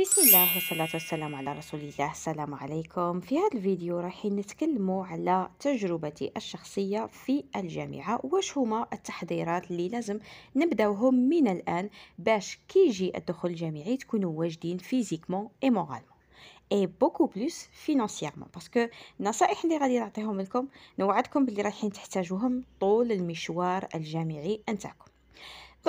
بسم الله والصلاة والسلام على رسول الله السلام عليكم في هذا الفيديو راح نتكلم على تجربتي الشخصية في الجامعة واش هما التحضيرات اللي لازم نبداوهم من الآن باش كيجي الدخول الجامعي تكونوا واجدين فيزيكمون اي مورالمون اي بوكو بلوس فينانسييرمون باسكو النصائح اللي غادي نعطيهم لكم نوعدكم باللي رايحين تحتاجوهم طول المشوار الجامعي نتاعكم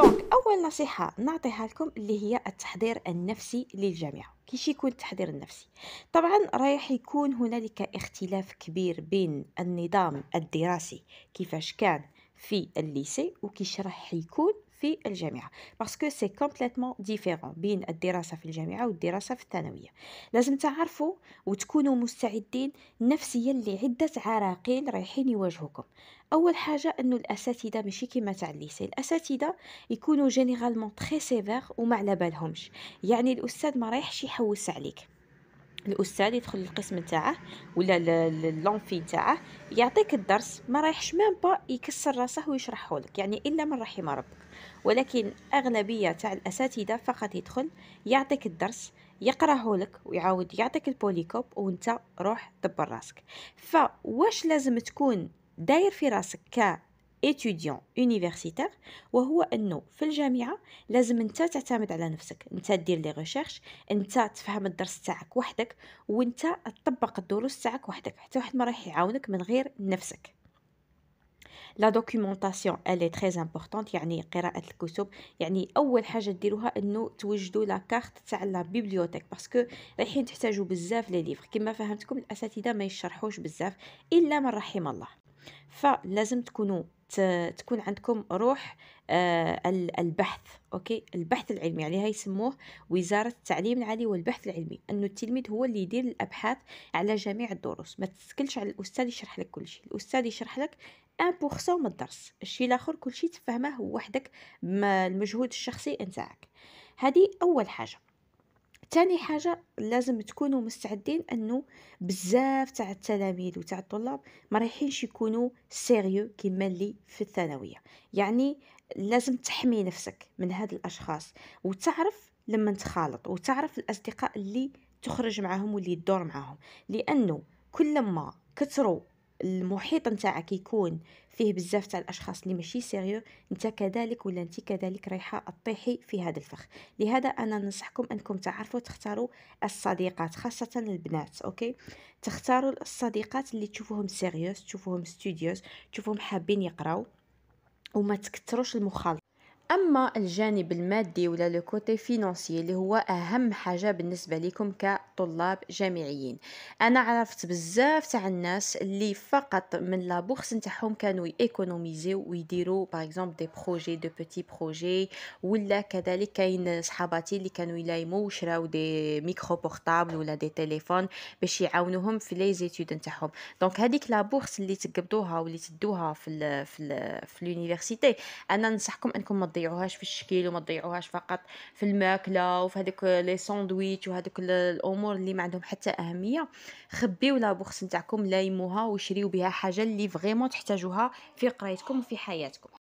دونك اول نصيحه نعطيها لكم اللي هي التحضير النفسي للجامعه كيش يكون التحضير النفسي طبعا رايح يكون هنالك اختلاف كبير بين النظام الدراسي كيفاش كان في الليسي وكيش راح يكون في الجامعة باسكو سي كومبليتمون ديفيرون بين الدراسة في الجامعة والدراسة في الثانوية لازم تعرفوا وتكونوا مستعدين نفسيا لعدة عراقيل رايحين يواجهوكم اول حاجه انه الاساتذه ماشي كيما تاع الليسي الاساتذه يكونوا جينيرالمون تخي سيفير وما على بالهمش يعني الاستاذ ما رايحش يحوس عليك الاستاذ يدخل للقسم تاعه ولا لونفي تاعه يعطيك الدرس ما رايحش ميم با يكسر راسه ويشرحه لك يعني الا من رحم ربك ولكن اغلبيه تاع الاساتذه فقط يدخل يعطيك الدرس يقراه لك ويعاود يعطيك البوليكوب وانت روح دبر راسك فواش لازم تكون داير في راسك ك اتوديون يونيفرسيتير وهو انه في الجامعه لازم انت تعتمد على نفسك انت دير لي ريشيرش انت تفهم الدرس تاعك وحدك وانت تطبق الدروس تاعك وحدك حتى واحد ما راح يعاونك من غير نفسك لا دوكيومونطاسيون الي تري امبورطون يعني قراءه الكتب يعني اول حاجه ديروها انه توجدوا لا كارت تاع لا بيبليوتيك باسكو رايحين تحتاجوا بزاف لي ليفر كما فهمتكم الاساتذه ما يشرحوش بزاف الا من رحم الله فلازم تكونوا تكون عندكم روح آه، البحث اوكي البحث العلمي عليها يعني يسموه وزاره التعليم العالي والبحث العلمي انه التلميذ هو اللي يدير الابحاث على جميع الدروس ما تسكلش على الاستاذ يشرح لك كل شيء الاستاذ يشرح لك 1% من الدرس الشيء الاخر كل شيء تفهمه وحدك المجهود الشخصي نتاعك هذه اول حاجه تاني حاجة لازم تكونوا مستعدين أنه بزاف تاع التلاميذ وتاع الطلاب ما رايحينش يكونوا سيريو كيما اللي في الثانوية يعني لازم تحمي نفسك من هاد الأشخاص وتعرف لما تخالط وتعرف الأصدقاء اللي تخرج معهم واللي تدور معهم لأنه كلما كثروا المحيط نتاعك يكون فيه بزاف تاع الاشخاص اللي ماشي سيريو انت كذلك ولا انت كذلك رايحه تطيحي في هذا الفخ لهذا انا ننصحكم انكم تعرفوا تختاروا الصديقات خاصه البنات اوكي تختاروا الصديقات اللي تشوفوهم سيريوس تشوفوهم ستوديوس تشوفوهم حابين يقراو وما تكتروش المخالطه اما الجانب المادي ولا لو كوتي فينانسي اللي هو اهم حاجه بالنسبه لكم كطلاب جامعيين انا عرفت بزاف تاع الناس اللي فقط من لا بورس نتاعهم كانوا ييكونوميزيو ويديروا باغ اكزومبل دي بروجي دو بوتي بروجي ولا كذلك كاين صحاباتي اللي كانوا يلايمو وشراو دي ميكرو بورطابل ولا دي تليفون باش يعاونوهم في لي زيتود نتاعهم دونك هذيك لا بورس اللي تقبضوها واللي تدوها في الـ في الـ في لونيفرسيتي انا ننصحكم انكم ما تضيعوهاش في الشكل وما تضيعوهاش فقط في الماكله وفي هذوك لي ساندويتش وهذوك الامور اللي ما عندهم حتى اهميه خبيو لا بوكس نتاعكم لايموها وشريو بها حاجه اللي فريمون تحتاجوها في قرايتكم وفي حياتكم